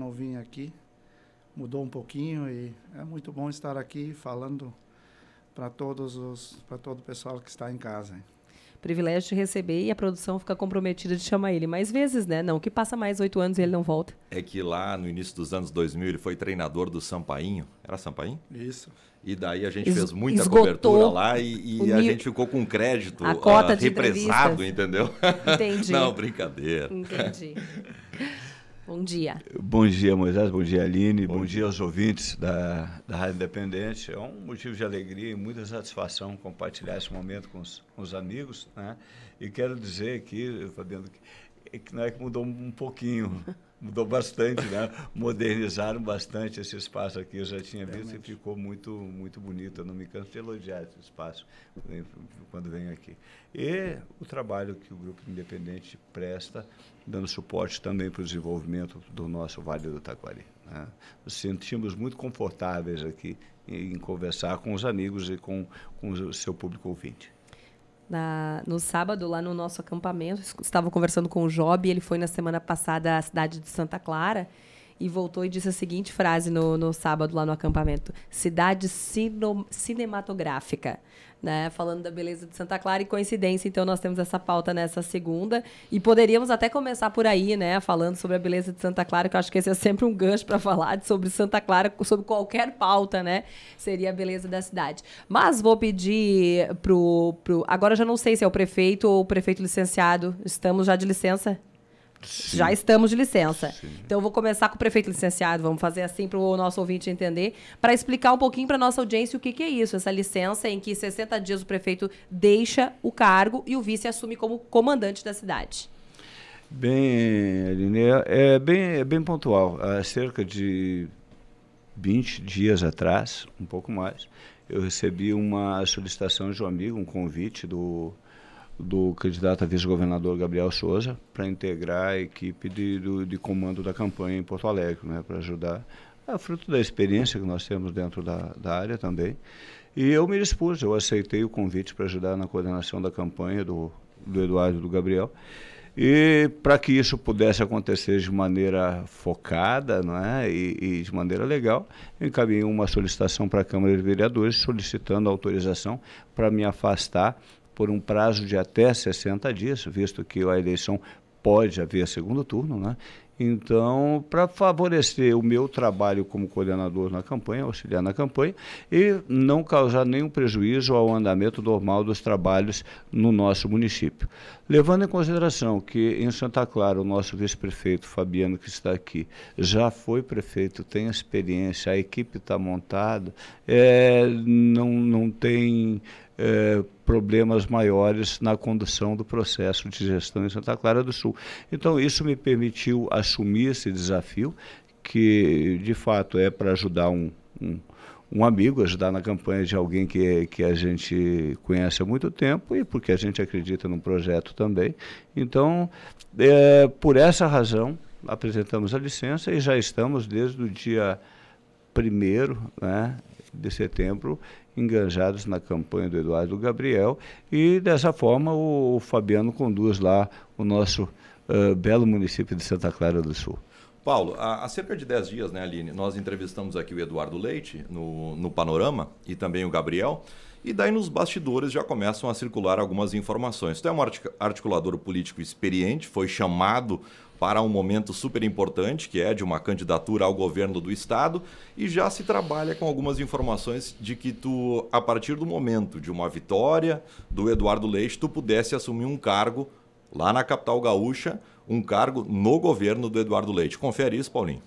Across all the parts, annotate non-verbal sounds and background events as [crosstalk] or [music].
não aqui, mudou um pouquinho e é muito bom estar aqui falando para todos os para todo o pessoal que está em casa. Hein? Privilégio de receber e a produção fica comprometida de chamar ele mais vezes, né? Não que passa mais oito anos e ele não volta. É que lá no início dos anos 2000 ele foi treinador do Sampainho. Era Sampainho? Isso. E daí a gente es fez muita cobertura lá e, e a gente ficou com crédito a cota uh, represado, entendeu? Entendi. [laughs] não, brincadeira. Entendi. [laughs] Bom dia. Bom dia, Moisés. Bom dia, Aline. Bom, bom dia. dia. aos ouvintes da, da Rádio Independente. É um motivo de alegria e muita satisfação compartilhar esse momento com os, com os amigos. Né? E quero dizer aqui, Fabiano, que, é que não é que mudou um pouquinho. [laughs] mudou bastante, né? Modernizaram bastante esse espaço aqui. Eu já tinha Realmente. visto e ficou muito, muito bonito. Eu não me canso de elogiar esse espaço quando venho aqui. E o trabalho que o Grupo Independente presta, dando suporte também para o desenvolvimento do nosso Vale do Taquari. Né? Nos sentimos muito confortáveis aqui em conversar com os amigos e com, com o seu público ouvinte na, no sábado lá no nosso acampamento. Estava conversando com o Job, ele foi na semana passada à cidade de Santa Clara e voltou e disse a seguinte frase no, no sábado lá no acampamento: cidade sino, cinematográfica. Né, falando da beleza de Santa Clara e coincidência, então nós temos essa pauta nessa segunda e poderíamos até começar por aí, né, falando sobre a beleza de Santa Clara, que eu acho que esse é sempre um gancho para falar de, sobre Santa Clara, sobre qualquer pauta, né, seria a beleza da cidade. Mas vou pedir pro, pro agora já não sei se é o prefeito ou o prefeito licenciado, estamos já de licença? Sim. Já estamos de licença. Sim. Então, eu vou começar com o prefeito licenciado, vamos fazer assim para o nosso ouvinte entender, para explicar um pouquinho para a nossa audiência o que, que, é isso, essa licença em que 60 dias o prefeito deixa o cargo e o vice assume como comandante da cidade. Bem, Aline, é bem, é bem pontual. Há cerca de 20 dias atrás, um pouco mais, eu recebi uma solicitação de um amigo, um convite do do candidato a vice-governador Gabriel Souza para integrar a equipe de, do, de comando da campanha em Porto Alegre, né, para ajudar, a é fruto da experiência que nós temos dentro da, da área também. E eu me dispus, eu aceitei o convite para ajudar na coordenação da campanha do, do Eduardo e do Gabriel. E para que isso pudesse acontecer de maneira focada né, e, e de maneira legal, encaminhei uma solicitação para a Câmara de Vereadores solicitando autorização para me afastar por um prazo de até 60 dias, visto que a eleição pode haver segundo turno, né? Então, para favorecer o meu trabalho como coordenador na campanha, auxiliar na campanha, e não causar nenhum prejuízo ao andamento normal dos trabalhos no nosso município. Levando em consideração que em Santa Clara o nosso vice-prefeito Fabiano, que está aqui, já foi prefeito, tem experiência, a equipe está montada, é, não, não tem eh, problemas maiores na condução do processo de gestão em Santa Clara do Sul. Então, isso me permitiu assumir esse desafio, que de fato é para ajudar um, um um amigo, ajudar na campanha de alguém que, que a gente conhece há muito tempo e porque a gente acredita num projeto também. Então, é, por essa razão, apresentamos a licença e já estamos desde o dia 1 né, de setembro enganjados na campanha do Eduardo Gabriel e dessa forma o, o Fabiano conduz lá o nosso uh, belo município de Santa Clara do Sul. Paulo, há, há, cerca de 10 dias, né, Aline, nós entrevistamos aqui o Eduardo Leite no, no Panorama e também o Gabriel. E daí nos bastidores já começam a circular algumas informações. Tu é um articulador político experiente, foi chamado para um momento super importante, que é de uma candidatura ao governo do estado, e já se trabalha com algumas informações de que tu, a partir do momento de uma vitória do Eduardo Leite, tu pudesse assumir um cargo lá na capital gaúcha, um cargo no governo do Eduardo Leite. Confere isso, Paulinho.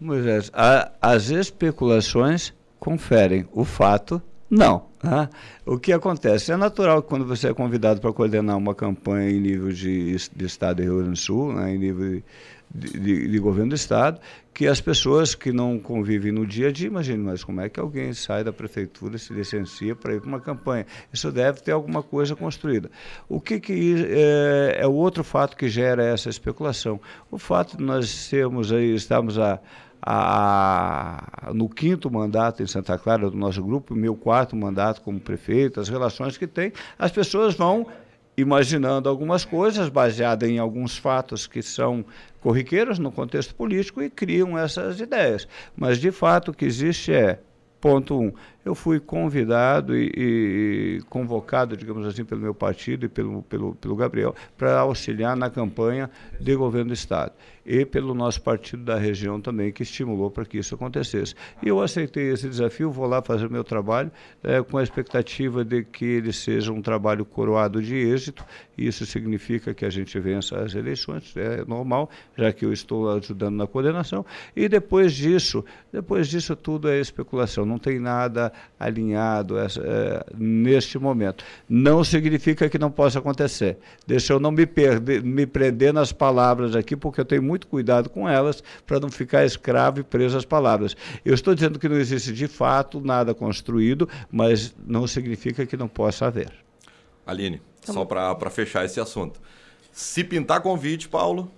Moisés, a, as especulações conferem o fato, não. Né? O que acontece? É natural que quando você é convidado para coordenar uma campanha em nível de, de Estado do Rio Grande do Sul, né, em nível de, de, de, governo do Estado, que as pessoas que não convivem no dia a dia, imagine, mas como é que alguém sai da prefeitura, se licencia para ir para uma campanha? Isso deve ter alguma coisa construída. O que, que é, é o outro fato que gera essa especulação? O fato de nós sermos aí, estamos a a, no quinto mandato em Santa Clara do nosso grupo, meu quarto mandato como prefeito, as relações que tem, as pessoas vão imaginando algumas coisas baseadas em alguns fatos que são corriqueiras no contexto político e criam essas ideias. Mas, de fato, o que existe é, ponto um, eu fui convidado e, e, convocado, digamos assim, pelo meu partido e pelo, pelo, pelo Gabriel para auxiliar na campanha de governo do Estado. E pelo nosso partido da região também, que estimulou para que isso acontecesse. E eu aceitei esse desafio, vou lá fazer o meu trabalho, é, com a expectativa de que ele seja um trabalho coroado de êxito. Isso significa que a gente vença as eleições, é normal, já que eu estou ajudando na coordenação. E depois disso, depois disso tudo é especulação, não tem nada alinhado é, neste momento. Não significa que não possa acontecer. Deixa eu não me, perder, me prender nas palavras aqui, porque eu tenho muito cuidado com elas para não ficar escravo e preso às palavras. Eu estou dizendo que não existe de fato nada construído, mas não significa que não possa haver. Aline, tá só para fechar esse assunto. Se pintar convite, Paulo,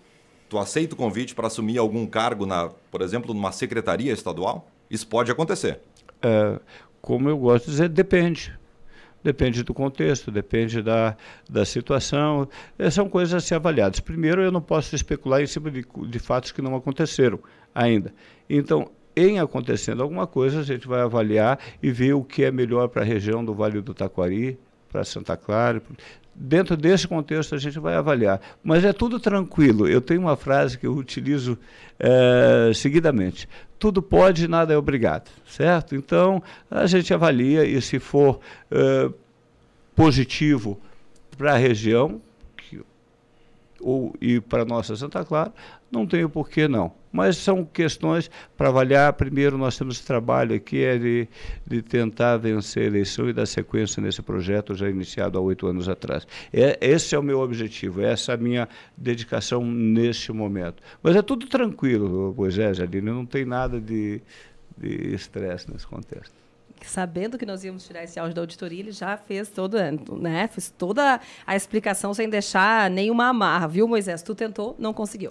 tu aceita o convite para assumir algum cargo, na, por exemplo, numa secretaria estadual? Isso pode acontecer é, como eu gosto de dizer, depende. Depende do contexto, depende da, da situação. É, são coisas a ser avaliadas. Primeiro, eu não posso especular em cima de, de fatos que não aconteceram ainda. Então, em acontecendo alguma coisa, a gente vai avaliar e ver o que é melhor para a região do Vale do Taquari, para Santa Clara. Dentro desse contexto a gente vai avaliar. Mas é tudo tranquilo. Eu tenho uma frase que eu utilizo é, seguidamente. Tudo pode, nada é obrigado, certo? Então a gente avalia e se for é, positivo para a região que, ou e para nossa Santa Clara, não tenho por que não. Mas são questões para avaliar. Primeiro, nós temos esse trabalho aqui é de, de tentar vencer a eleição e dar sequência nesse projeto já iniciado há oito anos atrás. É, esse é o meu objetivo, é essa é a minha dedicação neste momento. Mas é tudo tranquilo, pois é, Jadine, não tem nada de estresse nesse contexto sabendo que nós íamos tirar esse áudio da auditoria, ele já fez toda, né? Fez toda a explicação sem deixar nenhuma amarra, viu, Moisés? Tu tentou, não conseguiu.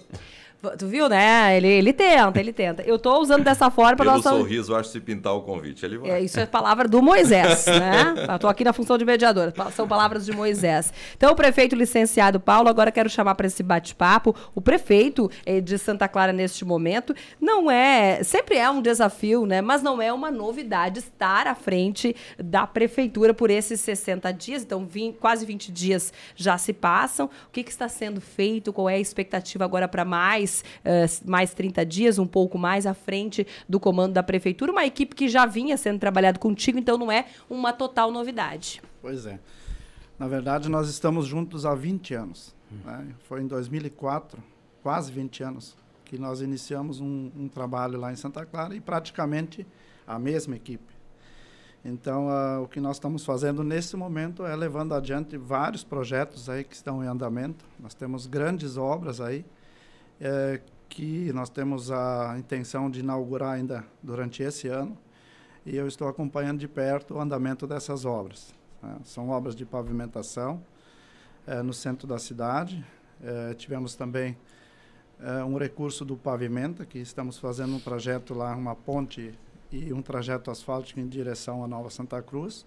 Tu viu, né? Ele, ele tenta, ele tenta. Eu tô usando dessa forma para nossa. sorriso, acho se pintar o convite. Ele vai. É, isso é palavra do Moisés, [laughs] né? Eu tô aqui na função de mediador. São palavras de Moisés. Então, o prefeito licenciado Paulo, agora quero chamar para esse bate-papo. O prefeito eh, de Santa Clara neste momento não é. Sempre é um desafio, né? Mas não é uma novidade estar à frente da prefeitura por esses 60 dias. Então, 20, quase 20 dias já se passam. O que, que está sendo feito? Qual é a expectativa agora para mais? mais, uh, mais 30 dias, um pouco mais à frente do comando da prefeitura, uma equipe que já vinha sendo trabalhado contigo, então não é uma total novidade. Pois é. Na verdade, nós estamos juntos há 20 anos. Né? Foi em 2004, quase 20 anos, que nós iniciamos um, um, trabalho lá em Santa Clara e praticamente a mesma equipe. Então, uh, o que nós estamos fazendo nesse momento é levando adiante vários projetos aí que estão em andamento. Nós temos grandes obras aí é, que nós temos a intenção de inaugurar ainda durante esse ano e eu estou acompanhando de perto o andamento dessas obras. Né? São obras de pavimentação é, no centro da cidade. É, tivemos também é, um recurso do Pavimenta, que estamos fazendo um projeto lá, uma ponte e um trajeto asfáltico em direção à Nova Santa Cruz.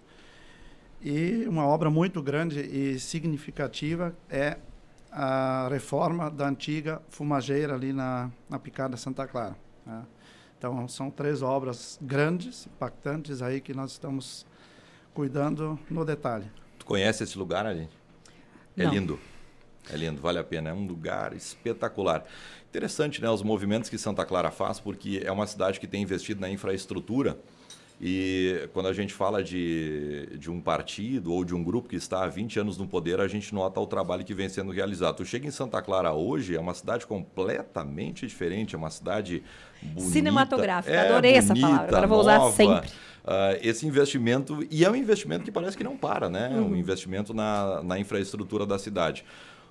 E uma obra muito grande e significativa é a reforma da antiga fumageira ali na, na Picada Santa Clara. Né? Então, são três obras grandes, impactantes aí que nós estamos cuidando no detalhe. Tu conhece esse lugar, ali gente? É Não. lindo. É lindo, vale a pena. É um lugar espetacular. Interessante, né? Os movimentos que Santa Clara faz, porque é uma cidade que tem investido na infraestrutura e quando a gente fala de, de um partido ou de um grupo que está há 20 anos no poder, a gente nota o trabalho que vem sendo realizado. Tu chega em Santa Clara hoje, é uma cidade completamente diferente, é uma cidade bonita. Cinematográfica, é adorei bonita, essa palavra, agora vou nova. usar sempre. Uh, esse investimento, e é um investimento que parece que não para, né? É uhum. Um investimento na, na infraestrutura da cidade.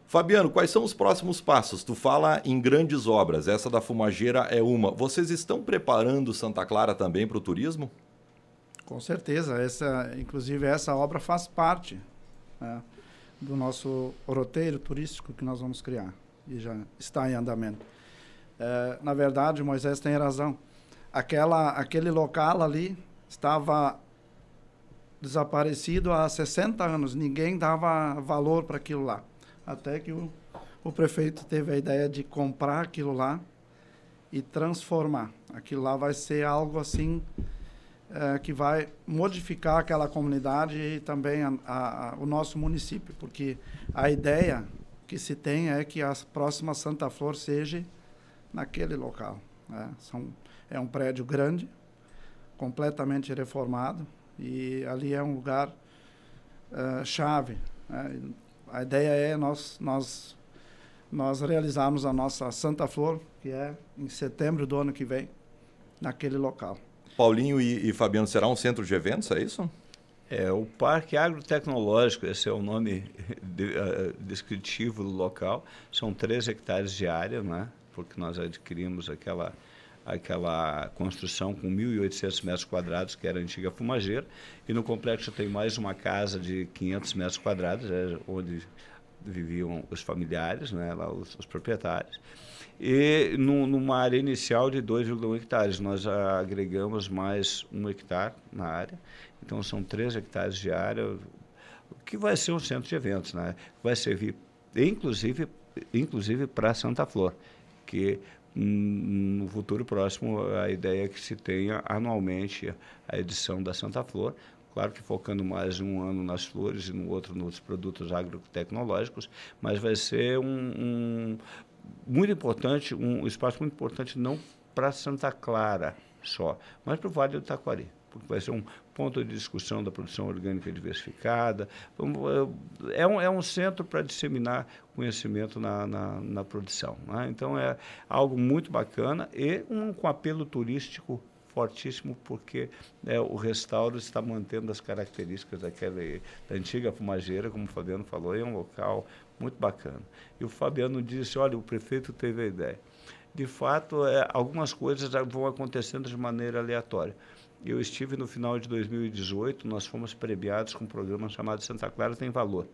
Fabiano, quais são os próximos passos? Tu fala em grandes obras, essa da Fumageira é uma. Vocês estão preparando Santa Clara também para o turismo? Com certeza. Essa, inclusive, essa obra faz parte né, do nosso roteiro turístico que nós vamos criar e já está em andamento. É, na verdade, Moisés tem razão. Aquela, aquele local ali estava desaparecido há 60 anos. Ninguém dava valor para aquilo lá. Até que o, o prefeito teve a ideia de comprar aquilo lá e transformar. Aquilo lá vai ser algo assim é, que vai modificar aquela comunidade e também a, a, a, o nosso município, porque a ideia que se tem é que a próxima Santa Flor seja naquele local. Né? São, é um prédio grande, completamente reformado, e ali é um lugar uh, chave. Né? A ideia é nós, nós, nós realizarmos a nossa Santa Flor, que é em setembro do ano que vem, naquele local. Paulinho e, e Fabiano, será um centro de eventos, é isso? É, o Parque Agrotecnológico, esse é o nome [laughs] de, uh, descritivo do local, são 3 hectares de área, né? porque nós adquirimos aquela, aquela construção com 1.800 metros quadrados, que era a antiga fumageira, e no complexo tem mais uma casa de 500 metros quadrados, é, onde viviam os familiares, né, lá os, os proprietários, e no numa área inicial de 2,1 hectares. Nós agregamos mais um hectare na área, então são 3 hectares de área, que vai ser um centro de eventos, né? vai servir inclusive, inclusive para Santa Flor, que hum, no futuro próximo a ideia é que se tenha anualmente a edição da Santa Flor, claro que focando mais um ano nas flores e no outro nos produtos agrotecnológicos, mas vai ser um, um muito importante, um espaço muito importante não para Santa Clara só, mas para o Vale do Taquari, porque vai ser um ponto de discussão da produção orgânica diversificada. Eh, é um, é um centro para disseminar conhecimento na, na, na produção. Né? Então, é algo muito bacana e um, com apelo turístico fortíssimo porque né, o restauro está mantendo as características daquela da antiga fumageira, como o Fabiano falou, é um local muito bacana. E o Fabiano disse, olha, o prefeito teve a ideia. De fato, é, algumas coisas vão acontecendo de maneira aleatória. Eu estive no final de 2018, nós fomos premiados com um programa chamado Santa Clara Tem Valor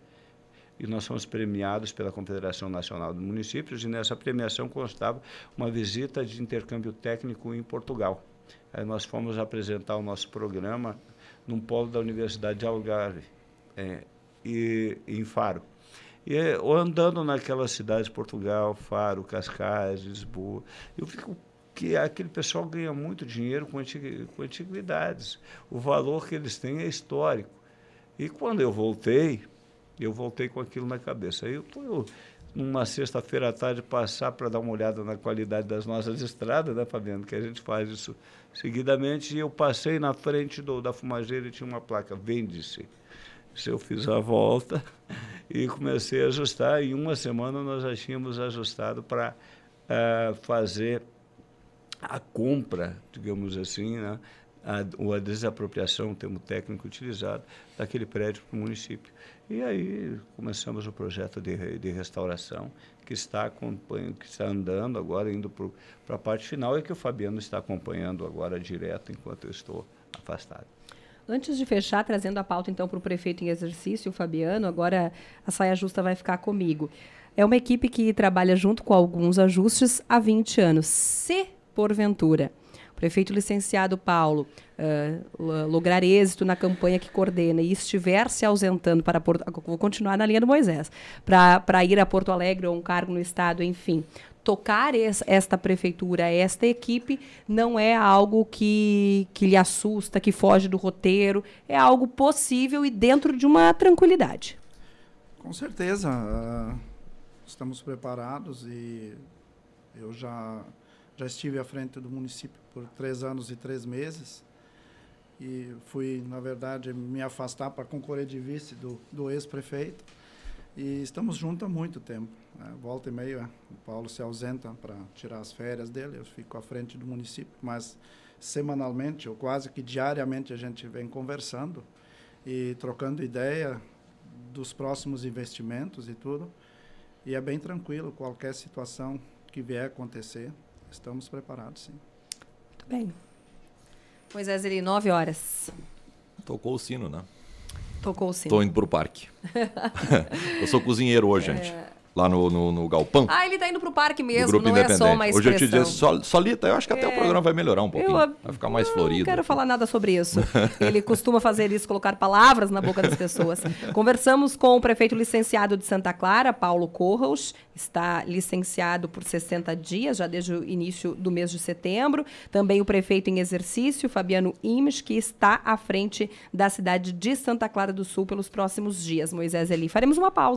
e nós fomos premiados pela Confederação Nacional dos Municípios, e nessa premiação constava uma visita de intercâmbio técnico em Portugal. Aí nós fomos apresentar o nosso programa num polo da Universidade de Algarve, é, e, em Faro. E é, andando naquelas cidades, Portugal, Faro, Cascais, Lisboa, eu fico que aquele pessoal ganha muito dinheiro com, antiguidades. O valor que eles têm é histórico. E quando eu voltei, eu voltei com aquilo na cabeça. Aí eu, eu numa sexta-feira à tarde, passar para dar uma olhada na qualidade das nossas estradas, né, Fabiano? Que a gente faz isso seguidamente. E eu passei na frente do, da fumageira e tinha uma placa: vende-se. Se eu fiz a volta [laughs] e comecei a ajustar. Em uma semana nós já tínhamos ajustado para uh, eh, fazer a compra, digamos assim, né? a, ou a desapropriação, o termo técnico utilizado, daquele prédio para o município. E aí começamos o projeto de, de restauração, que está, que está andando agora, indo para a parte final, e que o Fabiano está acompanhando agora direto, enquanto eu estou afastado. Antes de fechar, trazendo a pauta então para o prefeito em exercício, o Fabiano, agora a saia justa vai ficar comigo. É uma equipe que trabalha junto com alguns ajustes há 20 anos. Se, porventura, prefeito licenciado Paulo uh, lograr êxito na campanha que coordena e estiver se ausentando para Porto, ah, vou continuar na linha do Moisés, para ir a Porto Alegre ou um cargo no estado, enfim, tocar es, esta prefeitura, esta equipe, não é algo que, que lhe assusta, que foge do roteiro, é algo possível e dentro de uma tranquilidade. Com certeza. Uh, estamos preparados e eu já já estive à frente do município por três anos e três meses e fui, na verdade, me afastar para concorrer de vice do, do ex-prefeito. E estamos juntos há muito tempo. Né? Volta e meia, o Paulo se ausenta para tirar as férias dele, eu fico à frente do município, mas semanalmente, ou quase que diariamente, a gente vem conversando e trocando ideia dos próximos investimentos e tudo. E é bem tranquilo qualquer situação que vier acontecer. Estamos preparados, sim. Muito bem. Moisés, ele, 9 horas. Tocou o sino, né? Tocou o sino. Tô indo pro parque. [laughs] [laughs] Eu sou cozinheiro hoje, é... gente lá no, no, no, Galpão. Ah, ele tá indo pro parque mesmo, grupo não é só uma Hoje eu te disse, Solita, tá? eu acho que até é... o programa vai melhorar um pouquinho, eu, vai ficar mais florido. Não quero falar nada sobre isso. [laughs] ele costuma fazer isso, colocar palavras na boca das pessoas. Conversamos com o prefeito licenciado de Santa Clara, Paulo Corros, está licenciado por 60 dias, já desde o início do mês de setembro. Também o prefeito em exercício, Fabiano Imes, que está à frente da cidade de Santa Clara do Sul pelos próximos dias. Moisés Eli, faremos uma pausa.